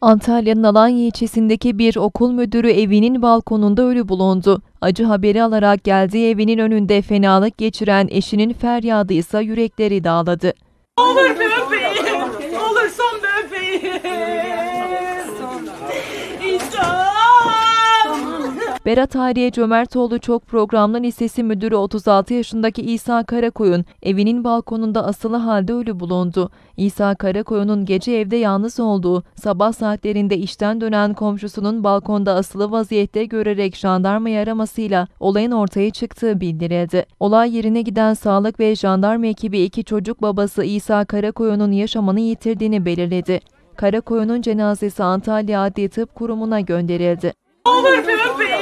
Antalya'nın Alanya ilçesindeki bir okul müdürü evinin balkonunda ölü bulundu. Acı haberi alarak geldiği evinin önünde fenalık geçiren eşinin feryadı ise yürekleri dağladı. Olur bebeğim. Berat Hariye Cömertoğlu Çok Programlı Lisesi Müdürü 36 yaşındaki İsa Karakoyun evinin balkonunda asılı halde ölü bulundu. İsa Karakoyun'un gece evde yalnız olduğu, sabah saatlerinde işten dönen komşusunun balkonda asılı vaziyette görerek jandarma aramasıyla olayın ortaya çıktığı bildirildi. Olay yerine giden sağlık ve jandarma ekibi iki çocuk babası İsa Karakoyun'un yaşamını yitirdiğini belirledi. Karakoyun'un cenazesi Antalya Adli Tıp Kurumu'na gönderildi. Olur bir öpeyim.